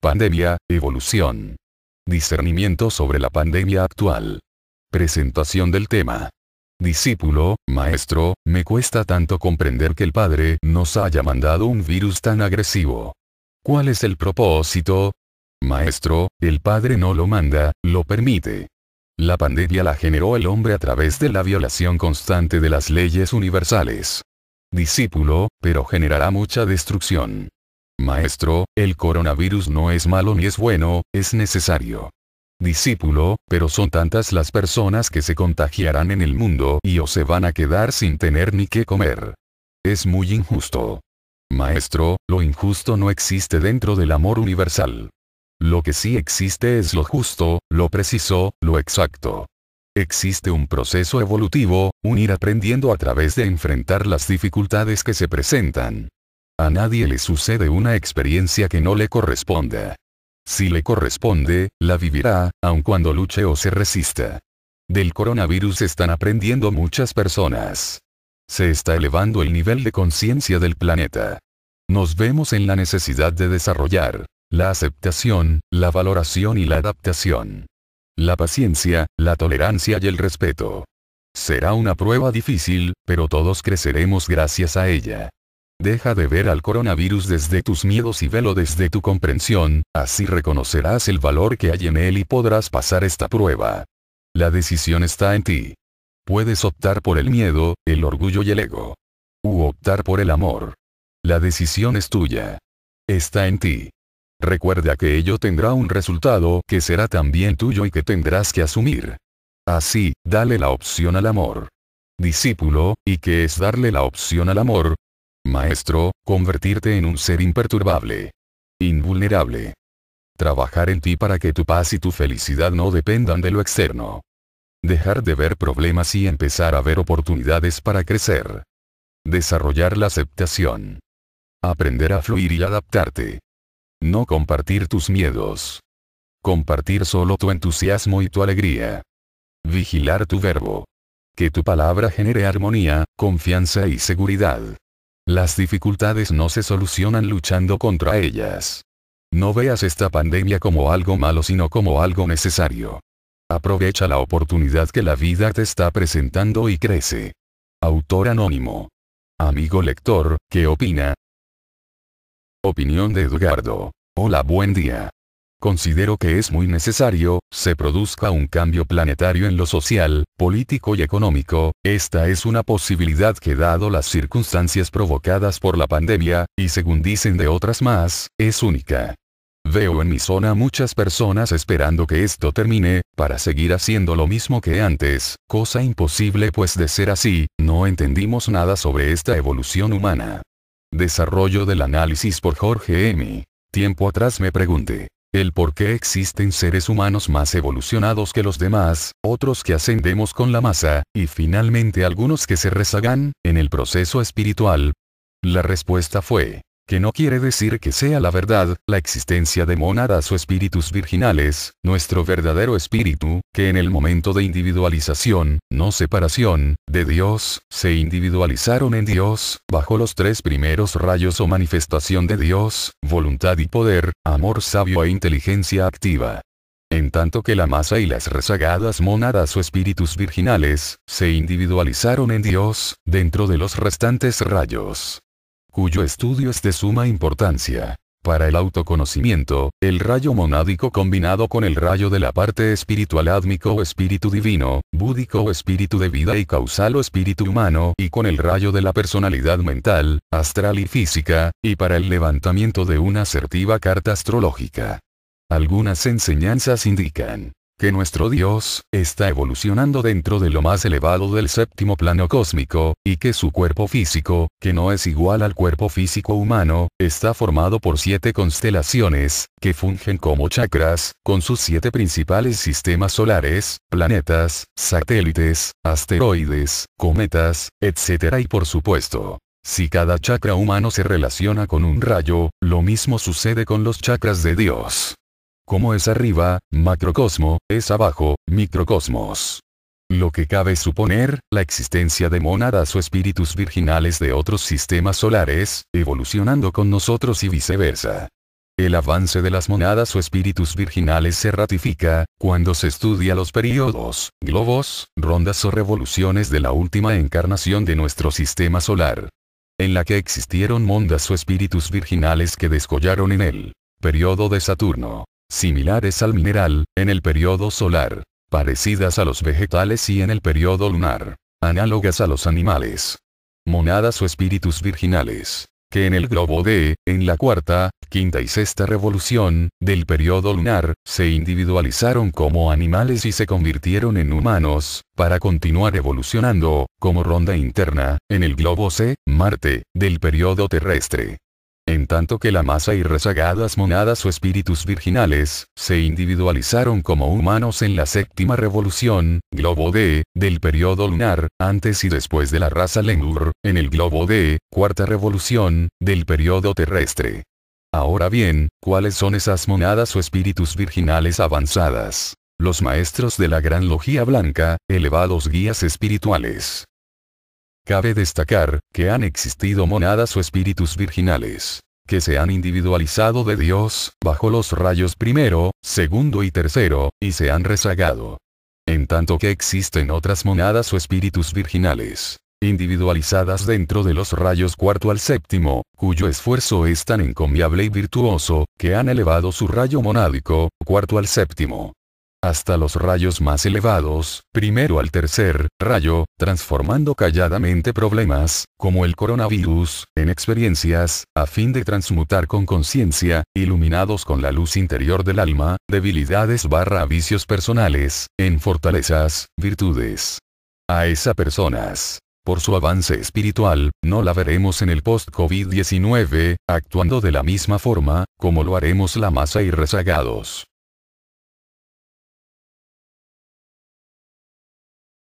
Pandemia, evolución. Discernimiento sobre la pandemia actual. Presentación del tema. Discípulo, maestro, me cuesta tanto comprender que el Padre nos haya mandado un virus tan agresivo. ¿Cuál es el propósito? Maestro, el Padre no lo manda, lo permite. La pandemia la generó el hombre a través de la violación constante de las leyes universales. Discípulo, pero generará mucha destrucción. Maestro, el coronavirus no es malo ni es bueno, es necesario. Discípulo, pero son tantas las personas que se contagiarán en el mundo y o se van a quedar sin tener ni qué comer. Es muy injusto. Maestro, lo injusto no existe dentro del amor universal. Lo que sí existe es lo justo, lo preciso, lo exacto. Existe un proceso evolutivo, un ir aprendiendo a través de enfrentar las dificultades que se presentan. A nadie le sucede una experiencia que no le corresponda. Si le corresponde, la vivirá, aun cuando luche o se resista. Del coronavirus están aprendiendo muchas personas. Se está elevando el nivel de conciencia del planeta. Nos vemos en la necesidad de desarrollar la aceptación, la valoración y la adaptación. La paciencia, la tolerancia y el respeto. Será una prueba difícil, pero todos creceremos gracias a ella. Deja de ver al coronavirus desde tus miedos y velo desde tu comprensión, así reconocerás el valor que hay en él y podrás pasar esta prueba. La decisión está en ti. Puedes optar por el miedo, el orgullo y el ego. U optar por el amor. La decisión es tuya. Está en ti. Recuerda que ello tendrá un resultado que será también tuyo y que tendrás que asumir. Así, dale la opción al amor discípulo, y qué es darle la opción al amor, Maestro, convertirte en un ser imperturbable. Invulnerable. Trabajar en ti para que tu paz y tu felicidad no dependan de lo externo. Dejar de ver problemas y empezar a ver oportunidades para crecer. Desarrollar la aceptación. Aprender a fluir y adaptarte. No compartir tus miedos. Compartir solo tu entusiasmo y tu alegría. Vigilar tu verbo. Que tu palabra genere armonía, confianza y seguridad. Las dificultades no se solucionan luchando contra ellas. No veas esta pandemia como algo malo sino como algo necesario. Aprovecha la oportunidad que la vida te está presentando y crece. Autor anónimo. Amigo lector, ¿qué opina? Opinión de Eduardo. Hola, buen día. Considero que es muy necesario, se produzca un cambio planetario en lo social, político y económico, esta es una posibilidad que dado las circunstancias provocadas por la pandemia, y según dicen de otras más, es única. Veo en mi zona muchas personas esperando que esto termine, para seguir haciendo lo mismo que antes, cosa imposible pues de ser así, no entendimos nada sobre esta evolución humana. Desarrollo del análisis por Jorge M. Tiempo atrás me pregunté el por qué existen seres humanos más evolucionados que los demás, otros que ascendemos con la masa, y finalmente algunos que se rezagan, en el proceso espiritual. La respuesta fue, que no quiere decir que sea la verdad, la existencia de monadas o espíritus virginales, nuestro verdadero espíritu, que en el momento de individualización, no separación, de Dios, se individualizaron en Dios, bajo los tres primeros rayos o manifestación de Dios, voluntad y poder, amor sabio e inteligencia activa. En tanto que la masa y las rezagadas monadas o espíritus virginales, se individualizaron en Dios, dentro de los restantes rayos cuyo estudio es de suma importancia. Para el autoconocimiento, el rayo monádico combinado con el rayo de la parte espiritual ádmico o espíritu divino, búdico o espíritu de vida y causal o espíritu humano y con el rayo de la personalidad mental, astral y física, y para el levantamiento de una asertiva carta astrológica. Algunas enseñanzas indican que nuestro Dios, está evolucionando dentro de lo más elevado del séptimo plano cósmico, y que su cuerpo físico, que no es igual al cuerpo físico humano, está formado por siete constelaciones, que fungen como chakras, con sus siete principales sistemas solares, planetas, satélites, asteroides, cometas, etc. y por supuesto, si cada chakra humano se relaciona con un rayo, lo mismo sucede con los chakras de Dios. Como es arriba, macrocosmo, es abajo, microcosmos. Lo que cabe suponer, la existencia de monadas o espíritus virginales de otros sistemas solares, evolucionando con nosotros y viceversa. El avance de las monadas o espíritus virginales se ratifica, cuando se estudia los periodos, globos, rondas o revoluciones de la última encarnación de nuestro sistema solar. En la que existieron mondas o espíritus virginales que descollaron en el periodo de Saturno similares al mineral, en el periodo solar, parecidas a los vegetales y en el periodo lunar, análogas a los animales. Monadas o espíritus virginales, que en el globo D, en la cuarta, quinta y sexta revolución, del periodo lunar, se individualizaron como animales y se convirtieron en humanos, para continuar evolucionando, como ronda interna, en el globo C, Marte, del periodo terrestre en tanto que la masa y rezagadas monadas o espíritus virginales, se individualizaron como humanos en la séptima revolución, globo D, del periodo lunar, antes y después de la raza Lengur, en el globo D, cuarta revolución, del periodo terrestre. Ahora bien, ¿cuáles son esas monadas o espíritus virginales avanzadas? Los maestros de la Gran Logía Blanca, elevados guías espirituales, Cabe destacar, que han existido monadas o espíritus virginales que se han individualizado de Dios, bajo los rayos primero, segundo y tercero, y se han rezagado. En tanto que existen otras monadas o espíritus virginales, individualizadas dentro de los rayos cuarto al séptimo, cuyo esfuerzo es tan encomiable y virtuoso, que han elevado su rayo monádico, cuarto al séptimo, hasta los rayos más elevados, primero al tercer rayo, transformando calladamente problemas, como el coronavirus, en experiencias, a fin de transmutar con conciencia, iluminados con la luz interior del alma, debilidades barra vicios personales, en fortalezas, virtudes. A esa personas por su avance espiritual, no la veremos en el post-COVID-19, actuando de la misma forma, como lo haremos la masa y rezagados.